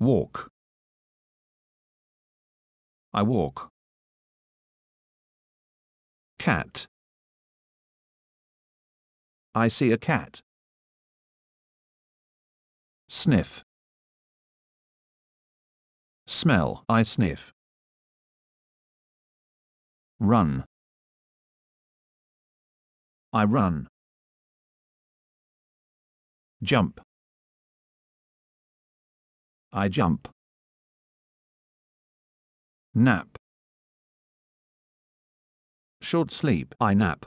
Walk. I walk. Cat. I see a cat. Sniff. Smell. I sniff. Run. I run. Jump. I jump. Nap. Short sleep. I nap.